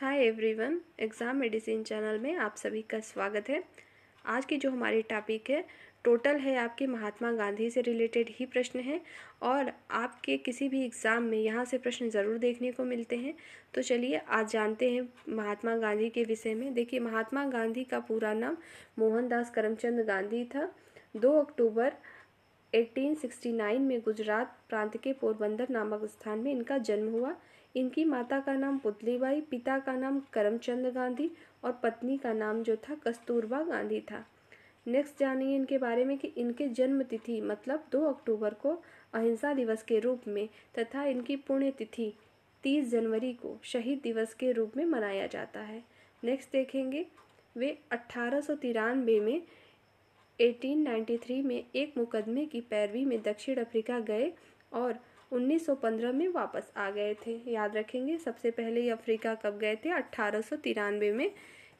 हाय everyone exam medicine channel में आप सभी का स्वागत है आज की जो हमारी टॉपिक है टोटल है आपके महात्मा गांधी से रिलेटेड ही प्रश्न हैं और आपके किसी भी एग्ज़ाम में यहाँ से प्रश्न ज़रूर देखने को मिलते हैं तो चलिए आज जानते हैं महात्मा गांधी के विषय में देखिए महात्मा गांधी का पूरा नाम मोहनदास करमचंद गांधी था दो अक्टूबर 1869 में गुजरात प्रांत के पोरबंदर नामक स्थान में इनका जन्म हुआ इनकी माता का नाम पुतलीबाई पिता का नाम करमचंद गांधी और पत्नी का नाम जो था कस्तूरबा गांधी था नेक्स्ट जानिए इनके बारे में कि इनके जन्म तिथि मतलब 2 अक्टूबर को अहिंसा दिवस के रूप में तथा इनकी पुण्यतिथि 30 जनवरी को शहीद दिवस के रूप में मनाया जाता है नेक्स्ट देखेंगे वे अट्ठारह में 1893 में एक मुकदमे की पैरवी में दक्षिण अफ्रीका गए और 1915 में वापस आ गए थे याद रखेंगे सबसे पहले ये अफ्रीका कब गए थे अट्ठारह में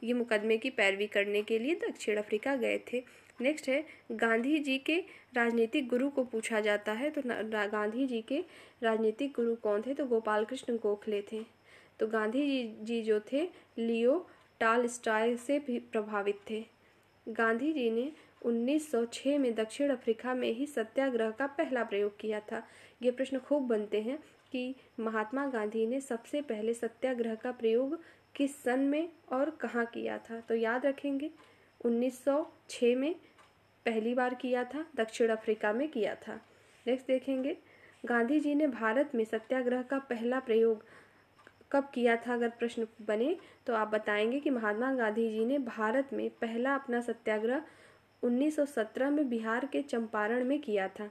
ये मुकदमे की पैरवी करने के लिए दक्षिण अफ्रीका गए थे नेक्स्ट है गांधी जी के राजनीतिक गुरु को पूछा जाता है तो गांधी जी के राजनीतिक गुरु कौन थे तो गोपाल कृष्ण गोखले थे तो गांधी जी जी जो थे लियो टाल स्टाय से भी प्रभावित थे गांधी जी ने 1906 में दक्षिण अफ्रीका में ही सत्याग्रह का पहला प्रयोग किया था ये प्रश्न खूब बनते हैं कि महात्मा गांधी ने सबसे पहले सत्याग्रह का प्रयोग किस सन में और कहाँ किया था तो याद रखेंगे 1906 में पहली बार किया था दक्षिण अफ्रीका में किया था नेक्स्ट देखेंगे गांधी जी ने भारत में सत्याग्रह का पहला प्रयोग कब किया था अगर प्रश्न बने तो आप बताएंगे कि महात्मा गांधी जी ने भारत में पहला अपना सत्याग्रह 1917 में बिहार के चंपारण में किया था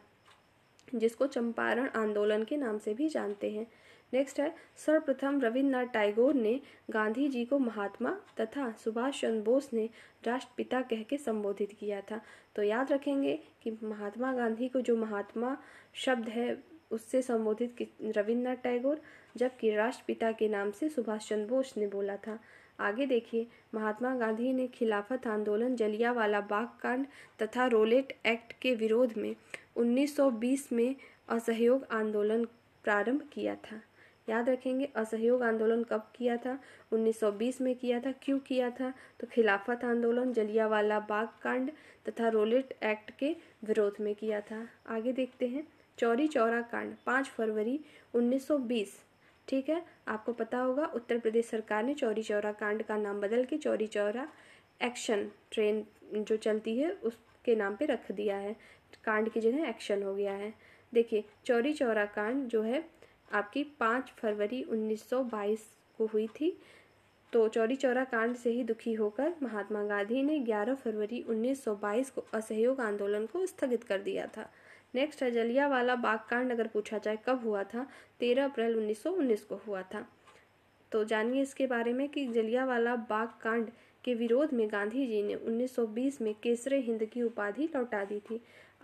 जिसको चंपारण आंदोलन के नाम से भी जानते हैं नेक्स्ट है सर्वप्रथम रविन्द्रनाथ टैगोर ने गांधी जी को महात्मा तथा सुभाष चंद्र बोस ने राष्ट्रपिता कह के संबोधित किया था तो याद रखेंगे कि महात्मा गांधी को जो महात्मा शब्द है उससे संबोधित रविन्द्रनाथ टैगोर जबकि राष्ट्रपिता के नाम से सुभाष चंद्र बोस ने बोला था आगे देखिए महात्मा गांधी ने खिलाफत आंदोलन जलियावाला बाग कांड तथा रोलेट एक्ट के विरोध में 1920 में असहयोग आंदोलन प्रारंभ किया था याद रखेंगे असहयोग आंदोलन कब किया था 1920 में किया था क्यों किया था तो खिलाफत आंदोलन जलियावाला बाग कांड तथा रोलेट एक्ट के विरोध में किया था आगे देखते हैं चौरी चौरा कांड पाँच फरवरी 1920 ठीक है आपको पता होगा उत्तर प्रदेश सरकार ने चौरी चौरा कांड का नाम बदल के चौरी चौरा एक्शन ट्रेन जो चलती है उसके नाम पे रख दिया है कांड की जगह एक्शन हो गया है देखिए चौरी चौरा कांड जो है आपकी पाँच फरवरी 1922 को हुई थी तो चौरी चौरा कांड से ही दुखी होकर महात्मा गांधी ने 11 फरवरी 1922 को असहयोग आंदोलन को स्थगित कर दिया था नेक्स्ट है जलिया वाला बाग कांड अगर पूछा जाए कब हुआ था तेरह अप्रैल उन्नीस को हुआ था तो जानिए इसके बारे में कि जलिया वाला बाग कांड के विरोध में गांधी जी ने 1920 में केसरे हिंद की उपाधि लौटा दी थी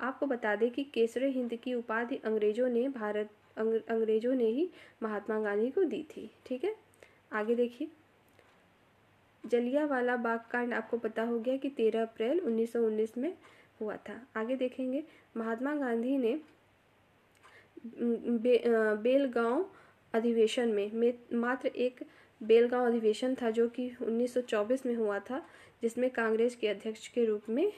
आपको बता दें कि केसरे हिंद की उपाधि अंग्रेजों ने भारत अंग्रेजों ने ही महात्मा गांधी को दी थी ठीक है आगे देखिए जलियावाला बाग कांड आपको पता हो गया कि 13 अप्रैल 1919 में हुआ था आगे देखेंगे महात्मा गांधी ने बे, बेलगांव अधिवेशन में मात्र एक बेलगांव अधिवेशन था जो कि 1924 में हुआ था जिसमें कांग्रेस के अध्यक्ष के रूप में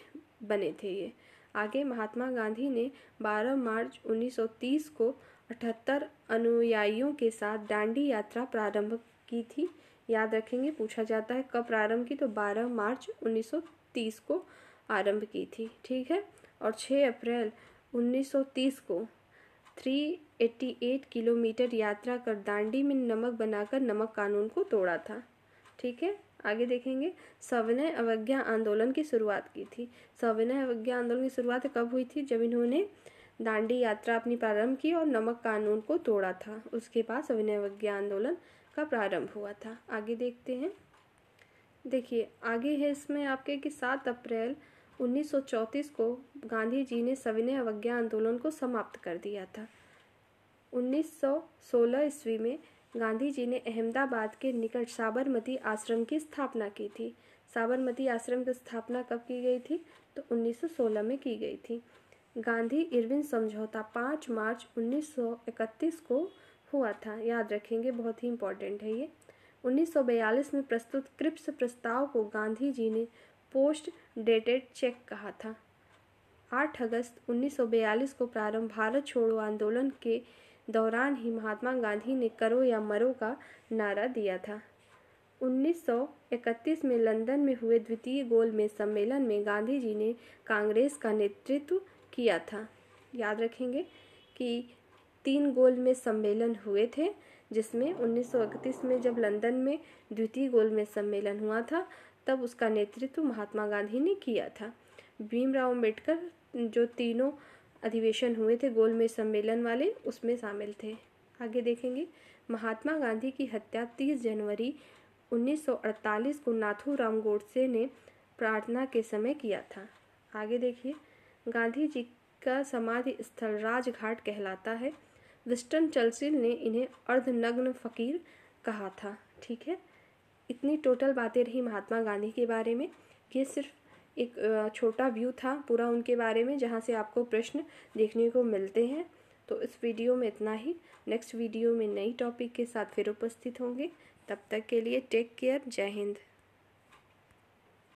बने थे ये आगे महात्मा गांधी ने 12 मार्च 1930 को 78 अनुयायियों के साथ दांडी यात्रा प्रारंभ की थी याद रखेंगे पूछा जाता है कब प्रारंभ की तो 12 मार्च 1930 को आरंभ की थी ठीक है और 6 अप्रैल 1930 को 388 किलोमीटर यात्रा कर दांडी में नमक बनाकर नमक कानून को तोड़ा था ठीक है आगे देखेंगे सविनय अवज्ञा आंदोलन की शुरुआत की थी सविनय अवज्ञा आंदोलन की शुरुआत कब हुई थी जब इन्होंने दांडी यात्रा अपनी प्रारंभ की और नमक कानून को तोड़ा था उसके बाद सविनय अवज्ञा आंदोलन का प्रारंभ हुआ था आगे देखते हैं देखिए आगे है इसमें आपके कि सात अप्रैल 1934 को गांधी जी ने सविनय अवज्ञा आंदोलन को समाप्त कर दिया था 1916 ईस्वी में गांधी जी ने अहमदाबाद के निकट साबरमती आश्रम की स्थापना की थी साबरमती आश्रम की स्थापना कब की गई थी तो 1916 में की गई थी गांधी इरविन समझौता 5 मार्च 1931 को हुआ था याद रखेंगे बहुत ही इम्पोर्टेंट है ये 1942 में प्रस्तुत क्रिप्स प्रस्ताव को गांधी जी ने पोस्ट डेटेड चेक कहा था 8 अगस्त 1942 को प्रारंभ भारत छोड़ो आंदोलन के दौरान ही महात्मा गांधी ने करो या मरो का नारा दिया था 1931 में लंदन में हुए द्वितीय गोलमेज सम्मेलन में गांधी जी ने कांग्रेस का नेतृत्व किया था याद रखेंगे कि तीन गोलमेज सम्मेलन हुए थे जिसमें 1931 में जब लंदन में द्वितीय गोलमेज सम्मेलन हुआ था तब उसका नेतृत्व महात्मा गांधी ने किया था भीमराव अम्बेडकर जो तीनों अधिवेशन हुए थे गोलमेज सम्मेलन वाले उसमें शामिल थे आगे देखेंगे महात्मा गांधी की हत्या 30 जनवरी 1948 को नाथूराम गोडसे ने प्रार्थना के समय किया था आगे देखिए गांधी जी का समाधि स्थल राजघाट कहलाता है विस्टन चर्चिल ने इन्हें अर्धनग्न फकीर कहा था ठीक है इतनी टोटल बातें रही महात्मा गांधी के बारे में ये सिर्फ एक छोटा व्यू था पूरा उनके बारे में जहाँ से आपको प्रश्न देखने को मिलते हैं तो इस वीडियो में इतना ही नेक्स्ट वीडियो में नई टॉपिक के साथ फिर उपस्थित होंगे तब तक के लिए टेक केयर जय हिंद